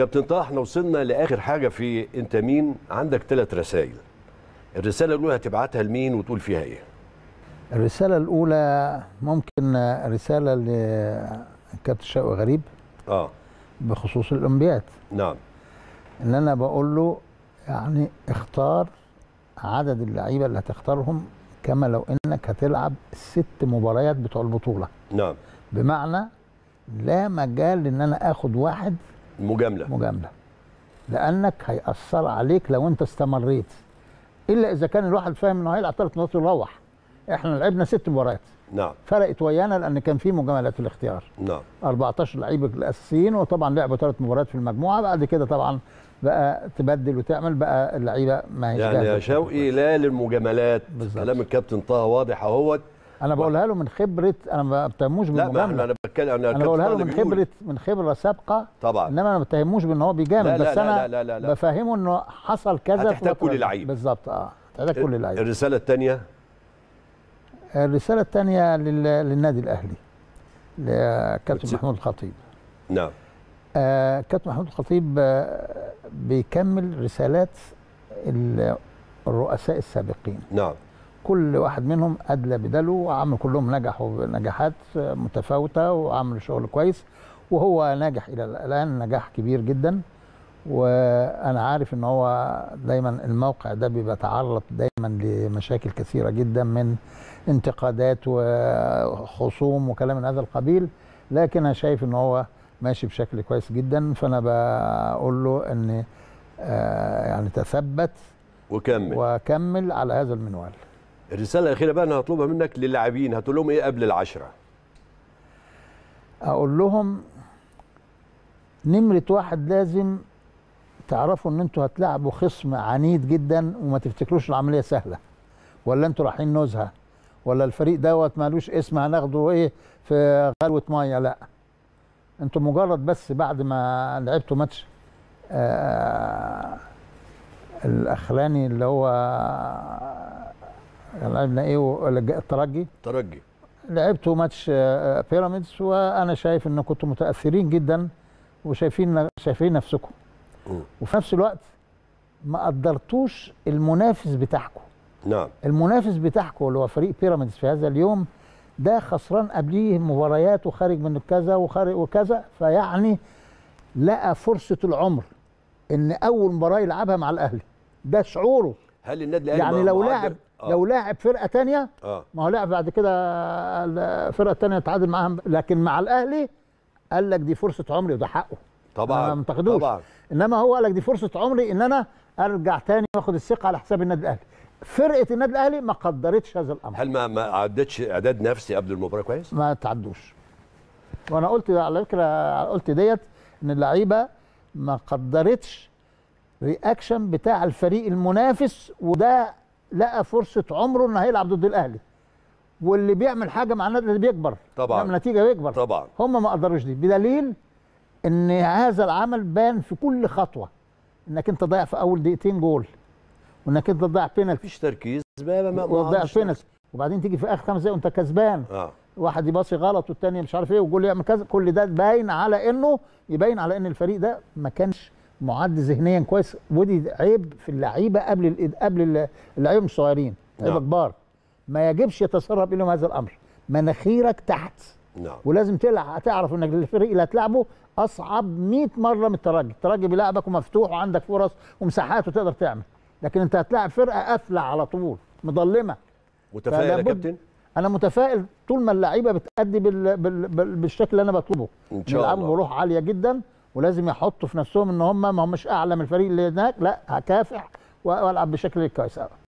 كابتن طه احنا وصلنا لاخر حاجه في انت مين عندك ثلاث رسائل الرساله الاولى هتبعتها لمين وتقول فيها ايه الرساله الاولى ممكن رساله لكابتن شوقي غريب اه بخصوص الاولمبياد نعم ان انا بقول له يعني اختار عدد اللعيبه اللي هتختارهم كما لو انك هتلعب الست مباريات بتوع البطوله نعم بمعنى لا مجال ان انا اخد واحد مجامله مجامله لانك هيأثر عليك لو انت استمريت الا اذا كان الواحد فاهم انه هيلعب ثلاث مرات ويروح احنا لعبنا ست مباريات نعم فرقت ويانا لان كان في مجاملات في الاختيار نعم 14 لعيبه الاساسيين وطبعا لعبوا ثلاث مباريات في المجموعه بعد كده طبعا بقى تبدل وتعمل بقى اللعيبه ما هيش يعني يا شوقي لا للمجاملات كلام الكابتن طه واضح اهوت انا بقولها له من خبره انا ما بتهموش بالمجامله لا انا بتكلم انا, أنا بقولها له من خبره من خبره سابقه طبعا انما انا ما بتهموش بان هو بيجامل بس لا انا لا لا لا بفهمه انه حصل كذا هتحتاج كل لعيب بالظبط اه هتحتاج كل إيه، لعيب الرساله الثانيه الرساله الثانيه لل... للنادي الاهلي لكابتن محمود الخطيب نعم آه كابتن محمود الخطيب آه، بيكمل رسالات الرؤساء السابقين نعم كل واحد منهم أدلى بدلو وعمل كلهم نجحوا بنجاحات متفاوتة وعملوا شغل كويس وهو ناجح إلى الآن نجاح كبير جدا وأنا عارف إن هو دايما الموقع ده بيتعرض دايما لمشاكل كثيرة جدا من انتقادات وخصوم وكلام من هذا القبيل لكن أنا شايف إن هو ماشي بشكل كويس جدا فأنا بقول له إن آه، يعني تثبت وكمل وكمل على هذا المنوال الرساله الاخيره بقى انا هطلبها منك للاعبين هتقول لهم ايه قبل العشره اقول لهم نمره واحد لازم تعرفوا ان انتوا هتلاعبوا خصم عنيد جدا وما تفتكروش العمليه سهله ولا انتوا رايحين نزهه ولا الفريق دوت مالوش اسم هناخده ايه في غلوه ميه لا انتوا مجرد بس بعد ما لعبتوا ماتش آه الأخلاني اللي هو لعبنا ايه الترجي الترجي لعبتوا ماتش آه، آه، بيراميدز وانا شايف ان كنتوا متاثرين جدا وشايفين شايفين نفسكم وفي نفس الوقت ما قدرتوش المنافس بتاعكم نعم المنافس بتاعكم اللي هو فريق بيراميدز في هذا اليوم ده خسران قبليه مباريات وخارج من كذا وخارج وكذا فيعني لقى فرصه العمر ان اول مباراه يلعبها مع الاهلي ده شعوره هل النادي الاهلي يعني لو لعب آه. لو لاعب فرقه ثانيه آه. ما هو لعب بعد كده الفرقه الثانيه اتعادل معاها لكن مع الاهلي قال لك دي فرصه عمري وده حقه طبعا ما طبعا انما هو قال لك دي فرصه عمري ان انا ارجع ثاني واخد الثقه على حساب النادي الاهلي فرقه النادي الاهلي ما قدرتش هذا الامر هل ما ما عدتش اعداد نفسي قبل المباراه كويس ما تعدوش وانا قلت على فكره قلت ديت ان اللعيبه ما قدرتش رياكشن بتاع الفريق المنافس وده لقى فرصه عمره انه هيلعب ضد الاهلي واللي بيعمل حاجه مع النادي بيكبر طبعا بيعمل نتيجه بيكبر طبعا هم ما قدروش دي بدليل ان هذا العمل بان في كل خطوه انك انت ضايع في اول دقيقتين جول وانك انت تضيع بينالتي مفيش تركيز بقى ما بينالتي وبعدين تيجي في اخر خمس دقايق وانت كسبان آه. واحد يباصي غلط والتاني مش عارف ايه والجول يعمل كذا كل ده باين على انه يبين على ان الفريق ده ما كانش معد ذهنيا كويس ودي عيب في اللعيبه قبل قبل اللعيبه مش صغيرين لعيبه نعم. كبار ما يجبش يتسرب اليهم هذا الامر مناخيرك تحت نعم ولازم تلعب تعرف انك الفريق اللي هتلعبه اصعب 100 مره من الترجي الترجي بيلعبك ومفتوح وعندك فرص ومساحات وتقدر تعمل لكن انت هتلاعب فرقه قافله على طول مظلمه متفائل يا كابتن انا متفائل طول ما اللعيبه بتأدي بالشكل اللي انا بطلبه ان شاء الله بروح عاليه جدا ولازم يحطوا في نفسهم ان هم ما همش اعلى من الفريق اللي هناك لا هكافح والعب بشكل كويس قوي